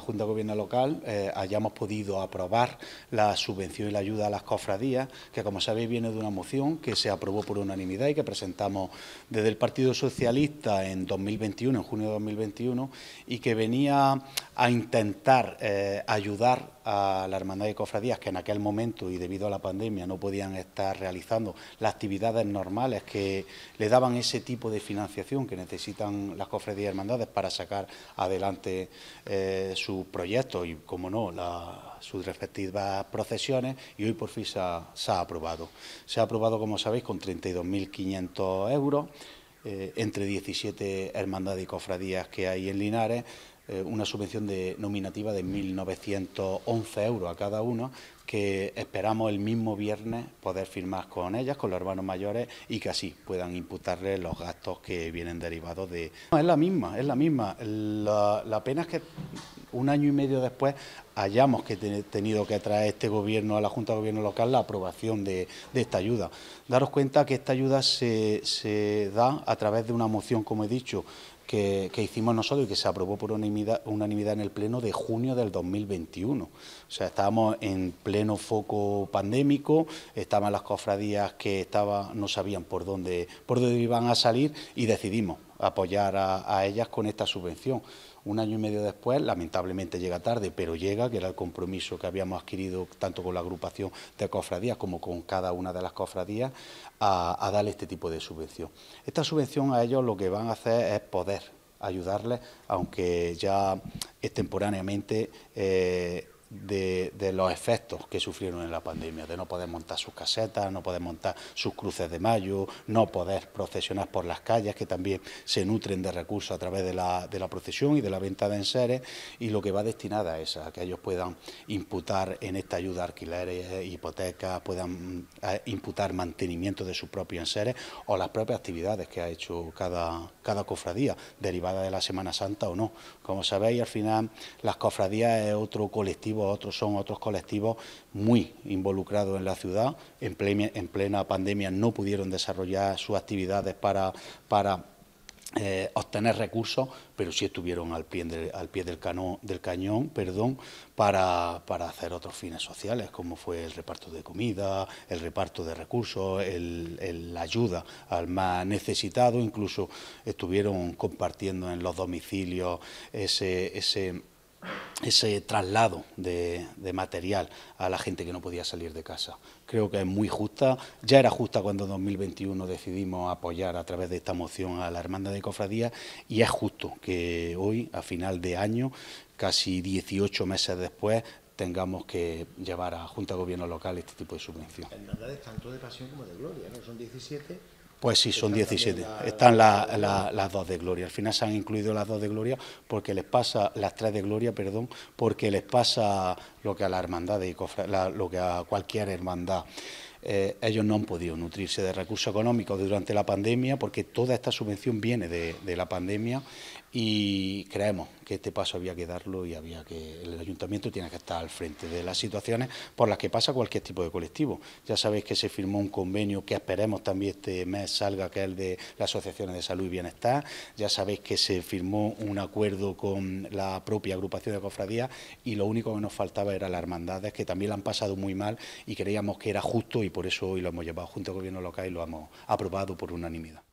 Junta de Gobierno local eh, hayamos podido aprobar la subvención y la ayuda a las cofradías, que como sabéis viene de una moción que se aprobó por unanimidad y que presentamos desde el Partido Socialista en 2021, en junio de 2021, y que venía a intentar eh, ayudar a la Hermandad de Cofradías, que en aquel momento y debido a la pandemia no podían estar realizando las actividades normales que le daban ese tipo de financiación que necesitan las cofradías y hermandades para sacar adelante eh, su su proyectos y, como no, la, sus respectivas procesiones y hoy por fin se ha, aprobado. Se ha aprobado, como sabéis, con 32.500 euros eh, entre 17 hermandades y cofradías que hay en Linares, eh, una subvención de, nominativa de 1.911 euros a cada uno, que esperamos el mismo viernes poder firmar con ellas, con los hermanos mayores y que así puedan imputarles los gastos que vienen derivados de... es la misma, es la misma. La, pena es que un año y medio después hayamos que tenido que traer este gobierno a la Junta de Gobierno Local la aprobación de, esta ayuda. Daros cuenta que esta ayuda se, da a través de una moción, como he dicho, que, hicimos nosotros y que se aprobó por unanimidad, unanimidad en el Pleno de junio del 2021. O sea, estábamos en pleno un foco pandémico, estaban las cofradías que estaba, no sabían por dónde, por dónde iban a salir y decidimos apoyar a, ellas con esta subvención. Un año y medio después, lamentablemente llega tarde, pero llega, que era el compromiso que habíamos adquirido tanto con la agrupación de cofradías como con cada una de las cofradías, a, darle este tipo de subvención. Esta subvención a ellos lo que van a hacer es poder ayudarles, aunque ya extemporáneamente eh, de, los efectos que sufrieron en la pandemia, de no poder montar sus casetas, no poder montar sus cruces de mayo, no poder procesionar por las calles, que también se nutren de recursos a través de la, procesión y de la venta de enseres, y lo que va destinada a esa, a que ellos puedan imputar en esta ayuda alquileres, eh, hipotecas, puedan eh, imputar mantenimiento de sus propios enseres o las propias actividades que ha hecho cada, cada cofradía, derivada de la Semana Santa o no. Como sabéis, al final las cofradías es otro colectivo otros son otros colectivos muy involucrados en la ciudad. En plena, pandemia no pudieron desarrollar sus actividades para, eh, obtener recursos, pero sí estuvieron al pie, del, cañón para, hacer otros fines sociales, como fue el reparto de comida, el reparto de recursos, la ayuda al más necesitado, incluso estuvieron compartiendo en los domicilios ese ese traslado de, material a la gente que no podía salir de casa. Creo que es muy justa, ya era justa cuando en 2021 decidimos apoyar a través de esta moción a la Hermandad de Cofradía y es justo que hoy, a final de año, casi 18 meses después, tengamos que llevar a Junta de Gobierno Local este tipo de subvención. Hermandades tanto de pasión como de gloria, ¿no? Son 17 pues sí, son 17. Están las dos de Gloria. Al final se han incluido las dos de Gloria porque les pasa, las tres de Gloria, perdón, porque les pasa lo que a la hermandad de lo que a cualquier hermandad. Eh, ellos no han podido nutrirse de recursos económicos durante la pandemia porque toda esta subvención viene de la pandemia y creemos que este paso había que darlo y había que el ayuntamiento tiene que estar al frente de las situaciones por las que pasa cualquier tipo de colectivo. Ya sabéis que se firmó un convenio que esperemos también este mes salga, que es el de las asociaciones de salud y bienestar. Ya sabéis que se firmó un acuerdo con la propia agrupación de cofradías y lo único que nos faltaba era las hermandades, que también la han pasado muy mal y creíamos que era justo y por eso hoy lo hemos llevado junto al gobierno local y lo hemos aprobado por unanimidad.